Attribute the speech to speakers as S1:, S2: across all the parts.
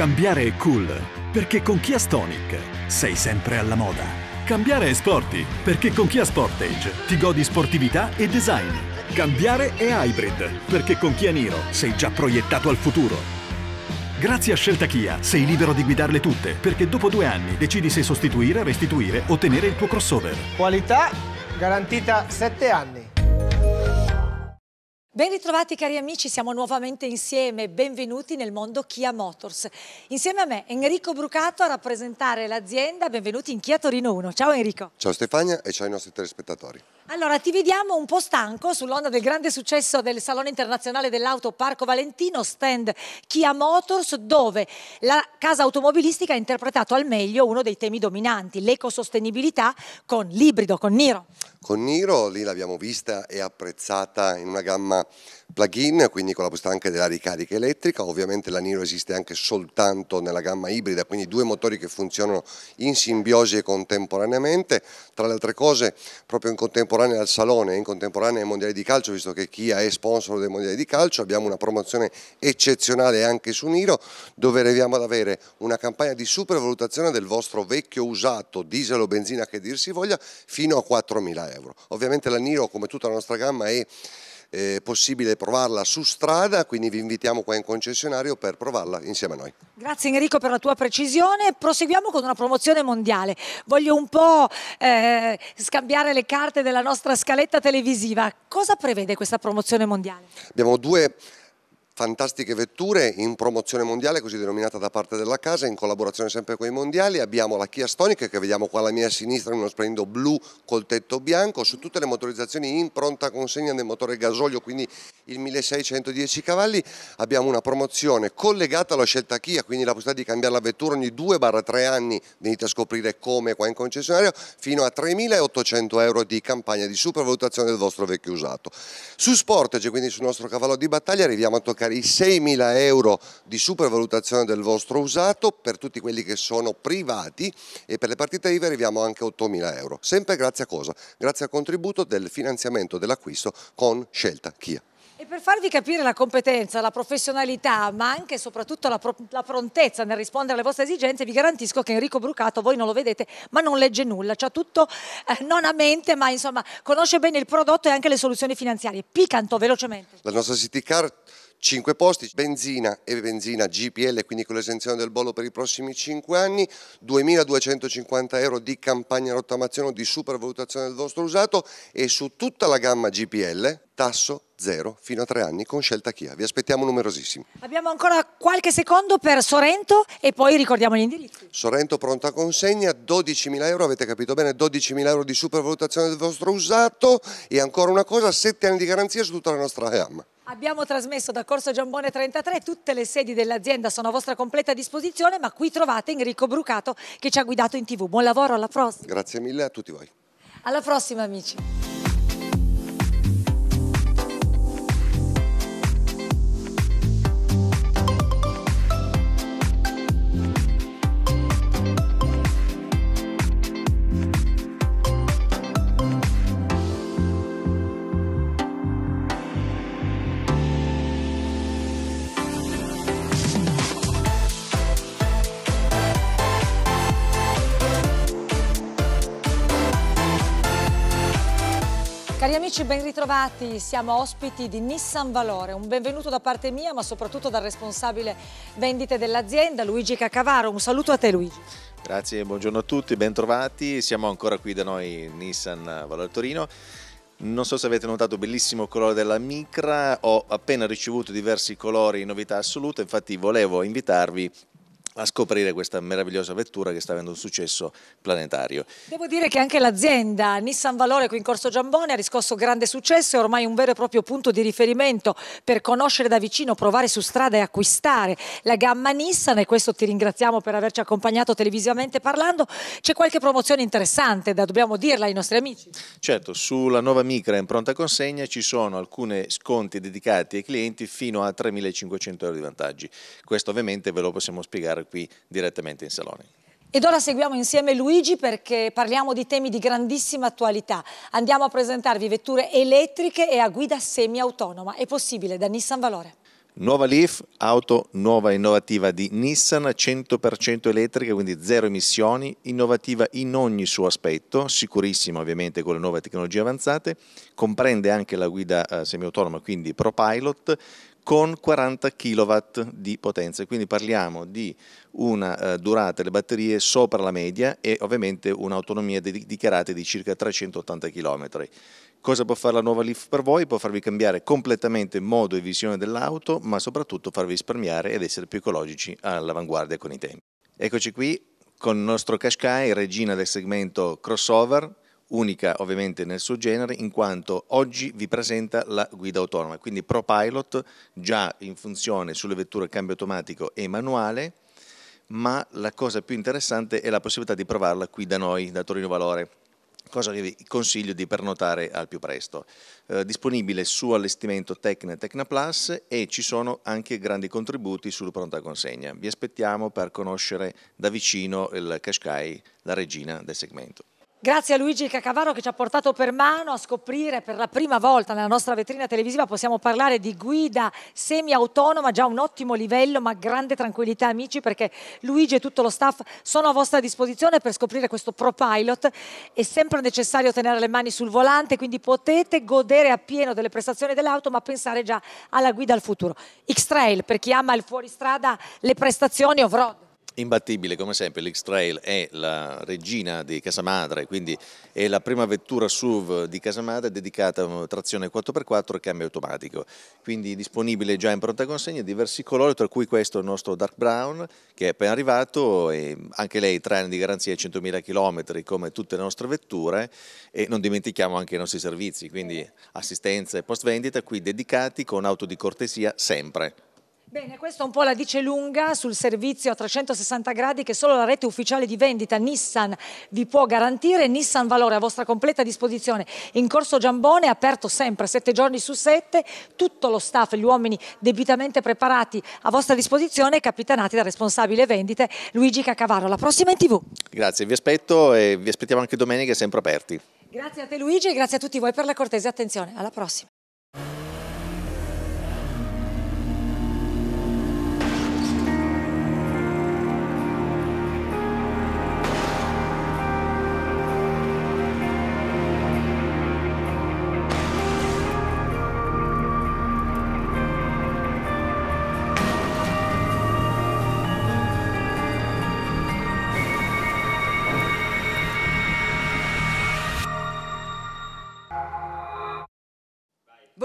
S1: Cambiare è cool, perché con Kia Stonic sei sempre alla moda. Cambiare è sporty, perché con Kia Sportage ti godi sportività e design. Cambiare è hybrid, perché con Kia Niro sei già proiettato al futuro. Grazie a scelta Kia sei libero di guidarle tutte, perché dopo due anni decidi se sostituire, restituire o tenere il tuo crossover. Qualità garantita 7 anni.
S2: Ben ritrovati cari amici, siamo nuovamente insieme, benvenuti nel mondo Kia Motors. Insieme a me Enrico Brucato a rappresentare l'azienda, benvenuti in Kia Torino 1. Ciao
S3: Enrico. Ciao Stefania e ciao ai nostri telespettatori.
S2: Allora, ti vediamo un po' stanco sull'onda del grande successo del Salone Internazionale dell'Auto Parco Valentino, stand Kia Motors, dove la casa automobilistica ha interpretato al meglio uno dei temi dominanti, l'ecosostenibilità con l'ibrido, con Niro.
S3: Con Niro lì l'abbiamo vista e apprezzata in una gamma plug-in, quindi con la possibilità anche della ricarica elettrica, ovviamente la Niro esiste anche soltanto nella gamma ibrida, quindi due motori che funzionano in simbiosi e contemporaneamente, tra le altre cose proprio in contemporanea contemporanea al Salone e in contemporanea ai Mondiali di Calcio, visto che Kia è sponsor dei Mondiali di Calcio, abbiamo una promozione eccezionale anche su Niro, dove arriviamo ad avere una campagna di supervalutazione del vostro vecchio usato, diesel o benzina che dir si voglia, fino a 4.000 euro. Ovviamente la Niro, come tutta la nostra gamma, è eh, possibile provarla su strada, quindi vi invitiamo qua in concessionario per provarla insieme a noi.
S2: Grazie Enrico per la tua precisione, proseguiamo con una promozione mondiale. Voglio un po' eh, scambiare le carte della nostra scaletta televisiva. Cosa prevede questa promozione mondiale?
S3: Abbiamo due fantastiche vetture in promozione mondiale, così denominata da parte della casa, in collaborazione sempre con i mondiali. Abbiamo la Kia Stonic che vediamo qua alla mia sinistra in uno splendido blu col tetto bianco, su tutte le motorizzazioni in pronta consegna del motore gasolio, quindi il 1610 cavalli. Abbiamo una promozione collegata alla scelta Kia, quindi la possibilità di cambiare la vettura ogni 2-3 anni, venite a scoprire come qua in concessionario, fino a 3.800 euro di campagna di supervalutazione del vostro vecchio usato. Su Sportage, quindi sul nostro cavallo di battaglia, arriviamo a toccare pagare i 6.000 euro di supervalutazione del vostro usato per tutti quelli che sono privati e per le partite IVA arriviamo anche a 8.000 euro. Sempre grazie a cosa? Grazie al contributo del finanziamento dell'acquisto con scelta Kia.
S2: E per farvi capire la competenza, la professionalità, ma anche e soprattutto la, pro la, prontezza nel rispondere alle vostre esigenze, vi garantisco che Enrico Brucato, voi non lo vedete, ma non legge nulla, c'ha tutto eh, non a mente, ma insomma conosce bene il prodotto e anche le soluzioni finanziarie. Picanto velocemente.
S3: La nostra City Car 5 posti, benzina e benzina GPL, quindi con l'esenzione del bollo per i prossimi 5 anni, 2.250 euro di campagna rottamazione o di supervalutazione del vostro usato e su tutta la gamma GPL tasso zero fino a tre anni con scelta Kia. Vi aspettiamo numerosissimi.
S2: Abbiamo ancora qualche secondo per Sorrento e poi ricordiamo gli indirizzi.
S3: Sorrento pronta consegna, 12.000 euro, avete capito bene, 12.000 euro di supervalutazione del vostro usato e ancora una cosa, 7 anni di garanzia su tutta la nostra gamma.
S2: Abbiamo trasmesso da Corso Giambone 33, tutte le sedi dell'azienda sono a vostra completa disposizione, ma qui trovate Enrico Brucato che ci ha guidato in tv. Buon lavoro, alla prossima.
S3: Grazie mille a tutti voi.
S2: Alla prossima amici. Amici ben ritrovati, siamo ospiti di Nissan Valore, un benvenuto da parte mia ma soprattutto dal responsabile vendite dell'azienda Luigi Cacavaro, un saluto a te Luigi.
S1: Grazie, buongiorno a tutti, bentrovati, siamo ancora qui da noi Nissan Valore Torino. Non so se avete notato il bellissimo colore della micra, ho appena ricevuto diversi colori novità assoluta, infatti volevo invitarvi a scoprire questa meravigliosa vettura che sta avendo un successo planetario.
S2: Devo dire che anche l'azienda Nissan Valore qui in Corso Giambone ha riscosso grande successo, è ormai un vero e proprio punto di riferimento per conoscere da vicino, provare su strada e acquistare la gamma Nissan e questo ti ringraziamo per averci accompagnato televisivamente parlando. C'è qualche promozione interessante da dobbiamo dirla ai nostri amici?
S1: Certo, sulla nuova Micra in pronta consegna ci sono alcuni sconti dedicati ai clienti fino a 3.500 euro di vantaggi. Questo ovviamente ve lo possiamo spiegare qui direttamente in Salone.
S2: Ed ora seguiamo insieme Luigi perché parliamo di temi di grandissima attualità. Andiamo a presentarvi vetture elettriche e a guida semi-autonoma. È possibile da Nissan Valore.
S1: Nuova Leaf, auto nuova e innovativa di Nissan, 100% elettrica, quindi zero emissioni, innovativa in ogni suo aspetto, sicurissima ovviamente con le nuove tecnologie avanzate, comprende anche la guida eh, semiautonoma, quindi ProPilot, con 40 kW di potenza, quindi parliamo di una eh, durata delle batterie sopra la media e ovviamente un'autonomia dichiarata di circa 380 km. Cosa può fare la nuova Leaf per voi? Può farvi cambiare completamente modo e visione dell'auto, ma soprattutto farvi risparmiare ed essere più ecologici all'avanguardia con i tempi. Eccoci qui con il nostro Qashqai, regina del segmento crossover, unica ovviamente nel suo genere, in quanto oggi vi presenta la guida autonoma, quindi ProPilot già in funzione sulle vetture cambio automatico e manuale, ma la cosa più interessante è la possibilità di provarla qui da noi, da Torino Valore, cosa che vi consiglio di pernotare al più presto. Eh, disponibile su allestimento Tecna e Tecna Plus e ci sono anche grandi contributi sulla pronta consegna. Vi aspettiamo per conoscere da vicino il Qashqai, la regina del segmento.
S2: Grazie a Luigi Cacavaro che ci ha portato per mano a scoprire per la prima volta nella nostra vetrina televisiva possiamo parlare di guida semi-autonoma, già un ottimo livello ma grande tranquillità amici perché Luigi e tutto lo staff sono a vostra disposizione per scoprire questo ProPilot. È sempre necessario tenere le mani sul volante quindi potete godere appieno delle prestazioni dell'auto ma pensare già alla guida al futuro. X-Trail per chi ama il fuoristrada, le prestazioni off-road
S1: imbattibile come sempre l'X-Trail è la regina di Casamadre, quindi è la prima vettura SUV di Casamadre dedicata a trazione 4x4 e cambio automatico, quindi disponibile già in pronta consegna diversi colori tra cui questo il nostro Dark Brown che è appena arrivato e anche lei tre anni di garanzia e 100.000 km come tutte le nostre vetture e non dimentichiamo anche i nostri servizi, quindi assistenza e post vendita qui dedicati con auto di cortesia sempre.
S2: Bene, questo un po' la dice lunga sul servizio a 360 gradi che solo la rete ufficiale di vendita Nissan vi può garantire. Nissan Valore a vostra completa disposizione in Corso Giambone, aperto sempre 7 giorni su 7, tutto lo staff, gli uomini debitamente preparati a vostra disposizione, capitanati dal responsabile vendite Luigi Cacavaro. La prossima in tv.
S1: Grazie, vi aspetto e vi aspettiamo anche domenica sempre aperti.
S2: Grazie a te Luigi e grazie a tutti voi per la cortese attenzione. Alla prossima.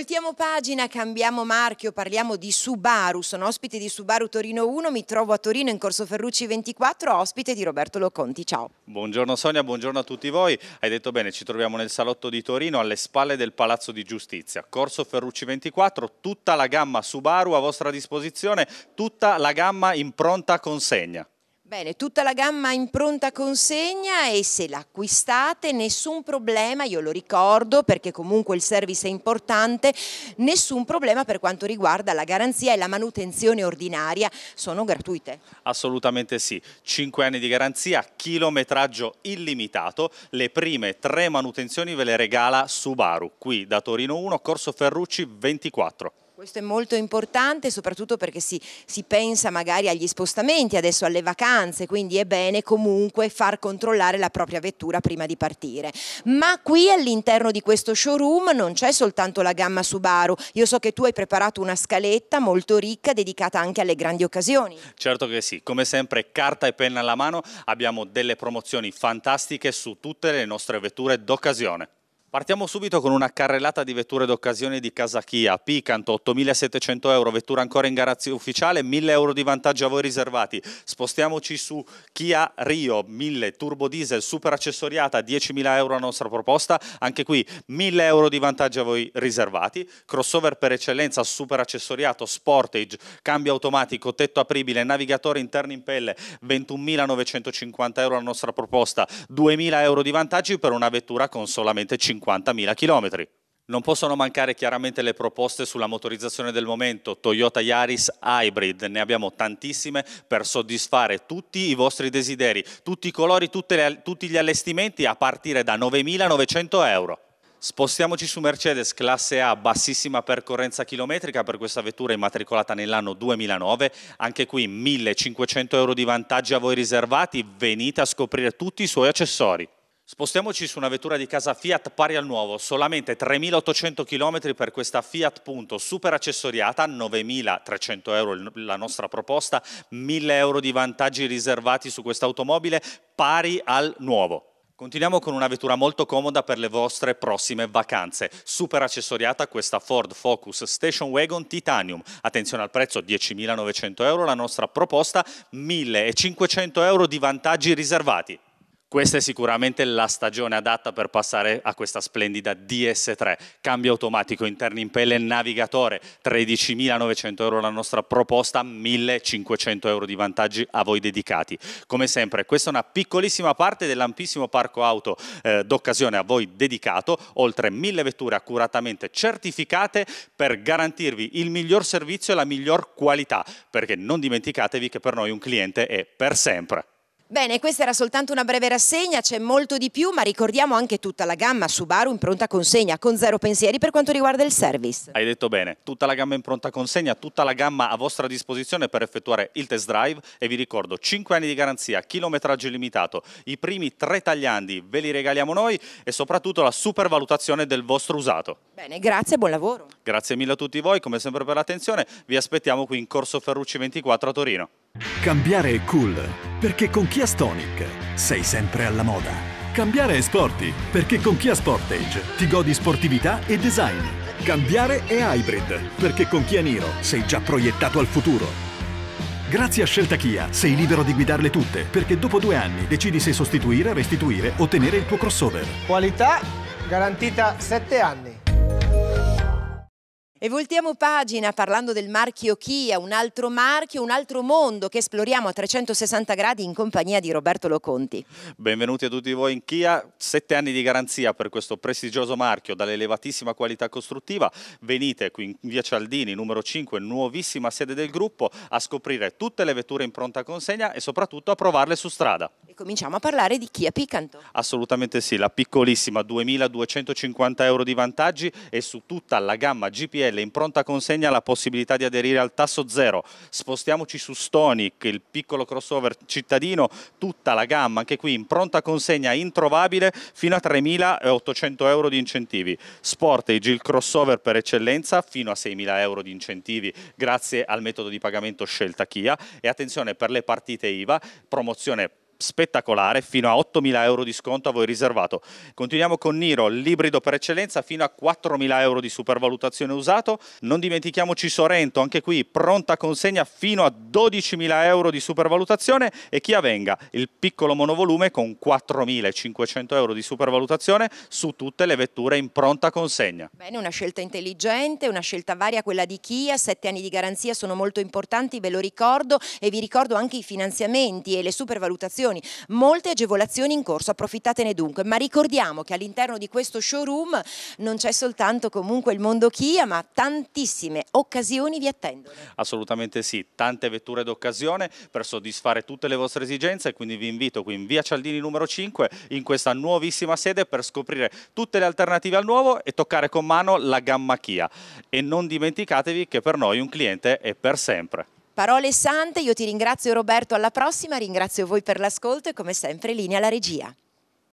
S4: Voltiamo pagina, cambiamo marchio, parliamo di Subaru. Sono ospite di Subaru Torino 1, mi trovo a Torino in Corso Ferrucci 24, ospite di Roberto Loconti. Ciao.
S5: Buongiorno Sonia, buongiorno a tutti voi. Hai detto bene, ci troviamo nel salotto di Torino alle spalle del Palazzo di Giustizia. Corso Ferrucci 24, tutta la gamma Subaru a vostra disposizione, tutta la gamma in pronta consegna.
S4: Bene, tutta la gamma in pronta consegna e se l'acquistate nessun problema, io lo ricordo perché comunque il service è importante, nessun problema per quanto riguarda la garanzia e la manutenzione ordinaria, sono gratuite.
S5: Assolutamente sì, 5 anni di garanzia, chilometraggio illimitato, le prime tre manutenzioni ve le regala Subaru, qui da Torino 1, Corso Ferrucci 24.
S4: Questo è molto importante soprattutto perché si, si, pensa magari agli spostamenti, adesso alle vacanze, quindi è bene comunque far controllare la propria vettura prima di partire. Ma qui all'interno di questo showroom non c'è soltanto la gamma Subaru, io so che tu hai preparato una scaletta molto ricca dedicata anche alle grandi occasioni.
S5: Certo che sì, come sempre carta e penna alla mano abbiamo delle promozioni fantastiche su tutte le nostre vetture d'occasione. Partiamo subito con una carrellata di vetture d'occasione di Casachia, Picanto, 8.700 euro, vettura ancora in garanzia ufficiale, 1.000 euro di vantaggio a voi riservati. Spostiamoci su Kia Rio, 1.000 turbo diesel, super accessoriata, 10.000 euro a nostra proposta, anche qui 1.000 euro di vantaggio a voi riservati. Crossover per eccellenza, super accessoriato, sportage, cambio automatico, tetto apribile, navigatore interno in pelle, 21.950 euro a nostra proposta, 2.000 euro di vantaggi per una vettura con solamente 50. 50.000 km. Non possono mancare chiaramente le proposte sulla motorizzazione del momento, Toyota Yaris Hybrid, ne abbiamo tantissime per soddisfare tutti i vostri desideri, tutti i colori, le, tutti gli allestimenti a partire da 9.900 euro. Spostiamoci su Mercedes classe A, bassissima percorrenza chilometrica per questa vettura immatricolata nell'anno 2009, anche qui 1500 euro di vantaggi a voi riservati, venite a scoprire tutti i suoi accessori. Spostiamoci su una vettura di casa Fiat pari al nuovo, solamente 3.800 km per questa Fiat Punto super accessoriata, 9.300 euro la nostra proposta, 1.000 euro di vantaggi riservati su questa automobile pari al nuovo. Continuiamo con una vettura molto comoda per le vostre prossime vacanze. Super accessoriata questa Ford Focus Station Wagon Titanium. Attenzione al prezzo 10.900 euro, la nostra proposta 1.500 euro di vantaggi riservati. Questa è sicuramente la stagione adatta per passare a questa splendida DS3. Cambio automatico, interni in pelle, navigatore, 13.900 euro la nostra proposta, 1.500 euro di vantaggi a voi dedicati. Come sempre, questa è una piccolissima parte dell'ampissimo parco auto eh, d'occasione a voi dedicato, oltre 1.000 vetture accuratamente certificate per garantirvi il miglior servizio e la miglior qualità, perché non dimenticatevi che per noi un cliente è per sempre.
S4: Bene, questa era soltanto una breve rassegna, c'è molto di più, ma ricordiamo anche tutta la gamma Subaru in pronta consegna, con zero pensieri per quanto riguarda il service.
S5: Hai detto bene, tutta la gamma in pronta consegna, tutta la gamma a vostra disposizione per effettuare il test drive e vi ricordo 5 anni di garanzia, chilometraggio illimitato, i primi tre tagliandi ve li regaliamo noi e soprattutto la supervalutazione del vostro usato.
S4: Bene, grazie buon lavoro.
S5: Grazie mille a tutti voi, come sempre per l'attenzione, vi aspettiamo qui in Corso Ferrucci 24 a Torino.
S4: Cambiare
S1: è cool, perché con Kia Stonic sei sempre alla moda. Cambiare è sporty, perché con Kia Sportage ti godi sportività e design. Cambiare è hybrid, perché con Kia Niro sei già proiettato al futuro. Grazie a scelta Kia sei libero di guidarle tutte, perché dopo due anni decidi se sostituire, restituire o tenere il tuo crossover.
S4: Qualità garantita 7 anni. E voltiamo pagina parlando del marchio Kia, un altro marchio, un altro mondo che esploriamo a 360 gradi in compagnia di Roberto Loconti.
S5: Benvenuti a tutti voi in Kia, sette anni di garanzia per questo prestigioso marchio dall'elevatissima qualità costruttiva. Venite qui in via Cialdini, numero 5, nuovissima sede del gruppo, a scoprire tutte le vetture in pronta consegna e soprattutto a provarle su strada.
S4: E cominciamo a parlare di Kia Picanto.
S5: Assolutamente sì, la piccolissima 2250 euro di vantaggi e su tutta la gamma GPS Stelle, in pronta consegna la possibilità di aderire al tasso zero, spostiamoci su Stonic, il piccolo crossover cittadino, tutta la gamma, anche qui in pronta consegna introvabile fino a 3.800 euro di incentivi. Sportage, il crossover per eccellenza, fino a 6.000 euro di incentivi grazie al metodo di pagamento scelta Kia e attenzione per le partite IVA, promozione spettacolare, fino a 8.000 euro di sconto a voi riservato. Continuiamo con Niro, l'ibrido per eccellenza, fino a 4.000 euro di supervalutazione usato. Non dimentichiamoci Sorento, anche qui pronta consegna fino a 12.000 euro di supervalutazione e chi avvenga il piccolo monovolume con 4.500 euro di supervalutazione su tutte le vetture in pronta consegna.
S4: Bene, una scelta intelligente, una scelta varia quella di Kia, sette anni di garanzia sono molto importanti, ve lo ricordo e vi ricordo anche i finanziamenti e le supervalutazioni agevolazioni, molte agevolazioni in corso, approfittatene dunque, ma ricordiamo che all'interno di questo showroom non c'è soltanto comunque il mondo Kia, ma tantissime occasioni vi attendono.
S5: Assolutamente sì, tante vetture d'occasione per soddisfare tutte le vostre esigenze, quindi vi invito qui in via Cialdini numero 5 in questa nuovissima sede per scoprire tutte le alternative al nuovo e toccare con mano la gamma Kia. E non dimenticatevi che per noi un cliente è per sempre.
S4: Parole sante, io ti ringrazio Roberto, alla prossima, ringrazio voi per l'ascolto e come sempre linea alla regia.